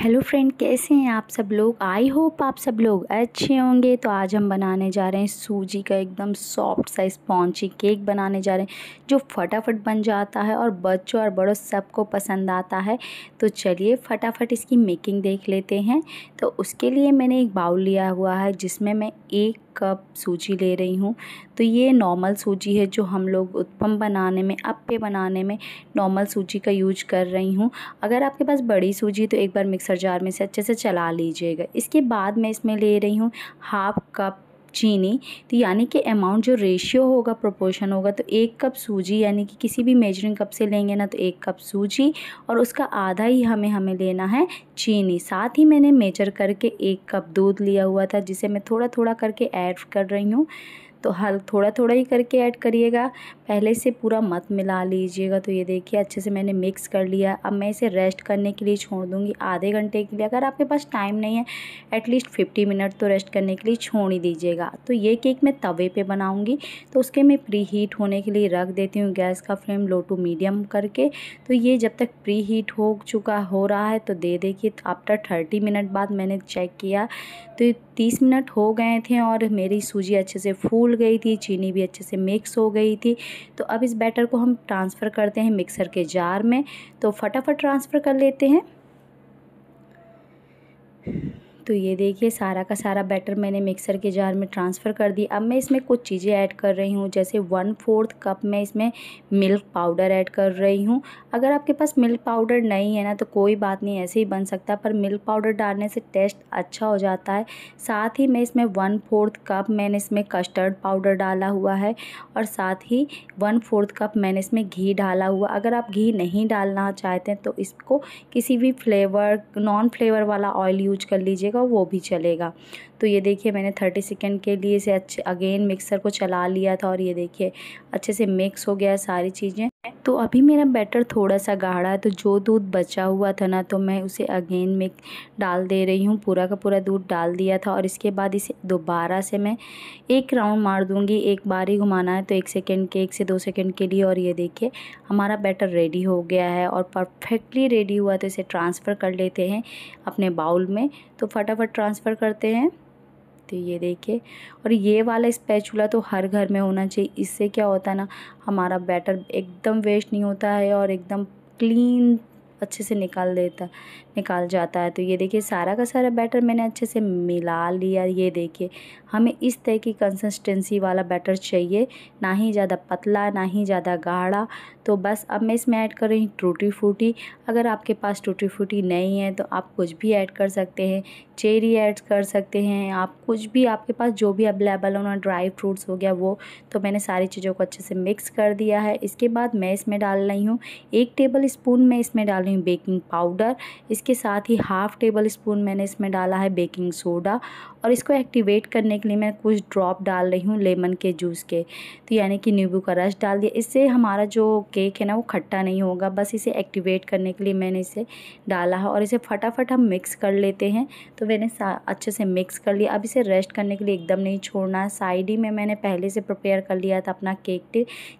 hello friend कैसे हैं आप सब लोग आई होप आप सब लोग अच्छे होंगे तो आज हम बनाने जा रहे हैं सूजी का एकदम सॉफ्ट सा स्पॉन्ची केक बनाने जा रहे हैं जो फटाफट बन जाता है और बच्चों और बड़ों सबको पसंद आता है तो चलिए फटाफट इसकी मेकिंग देख लेते हैं तो उसके लिए मैंने एक बाउल लिया हुआ है जिसमें मैं एक कप सूजी ले रही हूँ तो ये नॉर्मल सूजी है जो हम लोग उत्पम बनाने में अप्पे बनाने में नॉर्मल सूजी का यूज कर रही हूँ अगर आपके पास बड़ी सूजी तो एक बार मिक्सर जार में से अच्छे से चला लीजिएगा इसके बाद मैं इसमें ले रही हूँ हाफ़ कप चीनी तो यानी कि अमाउंट जो रेशियो होगा प्रोपोर्शन होगा तो एक कप सूजी यानी कि किसी भी मेजरिंग कप से लेंगे ना तो एक कप सूजी और उसका आधा ही हमें हमें लेना है चीनी साथ ही मैंने मेजर करके एक कप दूध लिया हुआ था जिसे मैं थोड़ा थोड़ा करके ऐड कर रही हूँ तो हल थोड़ा थोड़ा ही करके ऐड करिएगा पहले से पूरा मत मिला लीजिएगा तो ये देखिए अच्छे से मैंने मिक्स कर लिया अब मैं इसे रेस्ट करने के लिए छोड़ दूँगी आधे घंटे के लिए अगर आपके पास टाइम नहीं है एटलीस्ट फिफ्टी मिनट तो रेस्ट करने के लिए छोड़ ही दीजिएगा तो ये केक मैं तवे पर बनाऊँगी तो उसके मैं प्री हीट होने के लिए रख देती हूँ गैस का फ्लेम लो टू मीडियम करके तो ये जब तक प्री हीट हो चुका हो रहा है तो दे देखिए आफ्टर थर्टी मिनट बाद मैंने चेक किया तो तीस मिनट हो गए थे और मेरी सूजी अच्छे से फूल गई थी चीनी भी अच्छे से मिक्स हो गई थी तो अब इस बैटर को हम ट्रांसफ़र करते हैं मिक्सर के जार में तो फटाफट ट्रांसफ़र कर लेते हैं तो ये देखिए सारा का सारा बैटर मैंने मिक्सर के जार में ट्रांसफ़र कर दी अब मैं इसमें कुछ चीज़ें ऐड कर रही हूँ जैसे वन फोर्थ कप मैं इसमें मिल्क पाउडर ऐड कर रही हूँ अगर आपके पास मिल्क पाउडर नहीं है ना तो कोई बात नहीं ऐसे ही बन सकता पर मिल्क पाउडर डालने से टेस्ट अच्छा हो जाता है साथ ही मैं इसमें वन फोर्थ कप मैंने इसमें कस्टर्ड पाउडर डाला हुआ है और साथ ही वन फोर्थ कप मैंने इसमें घी डाला हुआ अगर आप घी नहीं डालना चाहते हैं तो इसको किसी भी फ्लेवर नॉन फ्लेवर वाला ऑयल यूज कर लीजिएगा रहेगा वो भी चलेगा तो ये देखिए मैंने थर्टी सेकेंड के लिए इसे अच्छे अगेन मिक्सर को चला लिया था और ये देखिए अच्छे से मिक्स हो गया सारी चीज़ें तो अभी मेरा बैटर थोड़ा सा गाढ़ा है तो जो दूध बचा हुआ था ना तो मैं उसे अगेन में डाल दे रही हूँ पूरा का पूरा दूध डाल दिया था और इसके बाद इसे दोबारा से मैं एक राउंड मार दूँगी एक बार ही घुमाना है तो एक सेकेंड के एक से दो सेकेंड के लिए और ये देखिए हमारा बैटर रेडी हो गया है और परफेक्टली रेडी हुआ तो इसे ट्रांसफ़र कर लेते हैं अपने बाउल में तो फटाफट ट्रांसफ़र करते हैं सकती हूँ ये देखिए और ये वाला स्पैचुला तो हर घर में होना चाहिए इससे क्या होता है ना हमारा बैटर एकदम वेस्ट नहीं होता है और एकदम क्लीन अच्छे से निकाल देता निकाल जाता है तो ये देखिए सारा का सारा बैटर मैंने अच्छे से मिला लिया ये देखिए हमें इस तरह की कंसिस्टेंसी वाला बैटर चाहिए ना ही ज़्यादा पतला ना ही ज़्यादा गाढ़ा तो बस अब मैं इसमें ऐड कर रही हूँ टूटी फूटी अगर आपके पास टूटी फूटी नहीं है तो आप कुछ भी ऐड कर सकते हैं चेरी ऐड कर सकते हैं आप कुछ भी आपके पास जो भी अवेलेबल होना ड्राई फ्रूट्स हो गया वो तो मैंने सारी चीज़ों को अच्छे से मिक्स कर दिया है इसके बाद मैं इसमें डाल रही हूँ एक टेबल स्पून मैं इसमें डाल रही हुई बेकिंग पाउडर इसके साथ ही हाफ़ टेबल स्पून मैंने इसमें डाला है बेकिंग सोडा और इसको एक्टिवेट करने के लिए मैं कुछ ड्रॉप डाल रही हूँ लेमन के जूस के तो यानी कि नींबू का रस डाल दिया इससे हमारा जो केक है ना वो खट्टा नहीं होगा बस इसे एक्टिवेट करने के लिए मैंने इसे डाला है और इसे फटाफट हम मिक्स कर लेते हैं तो मैंने अच्छे से मिक्स कर लिया अब इसे रेस्ट करने के लिए एकदम नहीं छोड़ना है साइड ही में मैंने पहले से प्रिपेयर कर लिया था अपना केक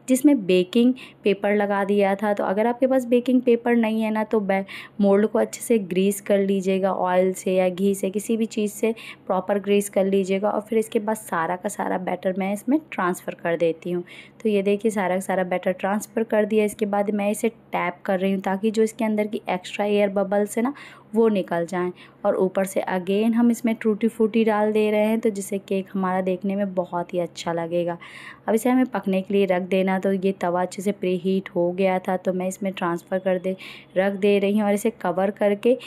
जिसमें बेकिंग पेपर लगा दिया था तो अगर आपके पास बेकिंग पेपर नहीं है ना है तो मोल्ड को अच्छे से ग्रीस कर लीजिएगा ऑयल से या घी से किसी भी चीज़ से प्रॉपर ग्रीस कर लीजिएगा और फिर इसके बाद सारा का सारा बैटर मैं इसमें ट्रांसफ़र कर देती हूँ तो ये देखिए सारा का सारा बैटर ट्रांसफ़र कर दिया इसके बाद मैं इसे टैप कर रही हूँ ताकि जो इसके अंदर की एक्स्ट्रा एयर बबल्स है ना वो निकल जाएँ और ऊपर से अगेन हम इसमें टूटी फूटी डाल दे रहे हैं तो जिससे केक हमारा देखने में बहुत ही अच्छा लगेगा अब इसे हमें पकने के लिए रख देना तो ये तवा अच्छे से प्री हीट हो गया था तो मैं इसमें ट्रांसफ़र कर दे रख दे रही हूँ और इसे कवर करके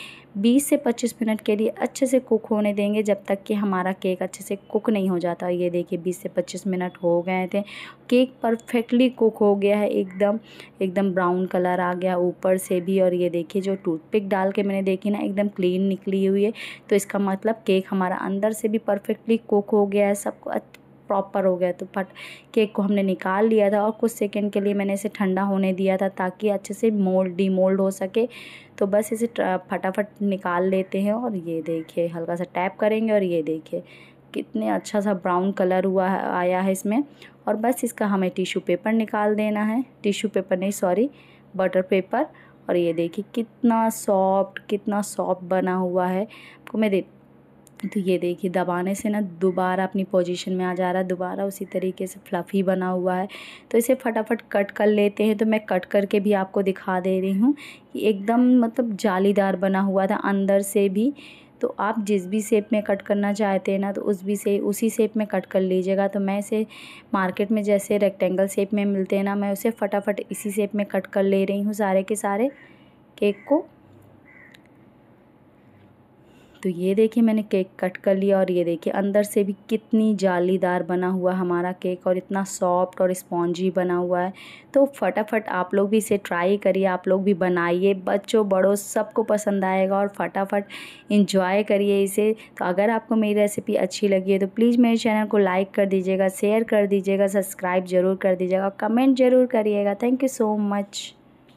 20 से 25 मिनट के लिए अच्छे से कुक होने देंगे जब तक कि हमारा केक अच्छे से कुक नहीं हो जाता ये देखिए 20 से 25 मिनट हो गए थे केक परफेक्टली कुक हो गया है एकदम एकदम ब्राउन कलर आ गया ऊपर से भी और ये देखिए जो टूथपिक डाल के मैंने देखी ना एकदम क्लीन निकली हुई है तो इसका मतलब केक हमारा अंदर से भी परफेक्टली कुक हो गया है सबको प्रॉपर हो गया तो फट केक को हमने निकाल लिया था और कुछ सेकेंड के लिए मैंने इसे ठंडा होने दिया था ताकि अच्छे से मोल्ड डीमोल्ड हो सके तो बस इसे फटाफट निकाल लेते हैं और ये देखिए हल्का सा टैप करेंगे और ये देखिए कितने अच्छा सा ब्राउन कलर हुआ है आया है इसमें और बस इसका हमें टिश्यू पेपर निकाल देना है टिश्यू पेपर नहीं सॉरी बटर पेपर और ये देखिए कितना सॉफ्ट कितना सॉफ्ट बना हुआ है आपको मैं तो ये देखिए दबाने से ना दोबारा अपनी पोजीशन में आ जा रहा है दोबारा उसी तरीके से फ्लफ़ी बना हुआ है तो इसे फटाफट कट कर लेते हैं तो मैं कट करके भी आपको दिखा दे रही हूँ कि एकदम मतलब जालीदार बना हुआ था अंदर से भी तो आप जिस भी शेप में कट करना चाहते हैं ना तो उस भी से उसी शेप में कट कर लीजिएगा तो मैं इसे मार्केट में जैसे रेक्टेंगल शेप में मिलते हैं ना मैं उसे फटाफट इसी शेप में कट कर ले रही हूँ सारे के सारे केक को तो ये देखिए मैंने केक कट कर लिया और ये देखिए अंदर से भी कितनी जालीदार बना हुआ हमारा केक और इतना सॉफ्ट और स्पॉन्जी बना हुआ है तो फटाफट आप लोग भी इसे ट्राई करिए आप लोग भी बनाइए बच्चों बड़ों सबको पसंद आएगा और फटाफट इंजॉय करिए इसे तो अगर आपको मेरी रेसिपी अच्छी लगी है तो प्लीज़ मेरे चैनल को लाइक कर दीजिएगा शेयर कर दीजिएगा सब्सक्राइब ज़रूर कर दीजिएगा कमेंट ज़रूर करिएगा थैंक यू सो मच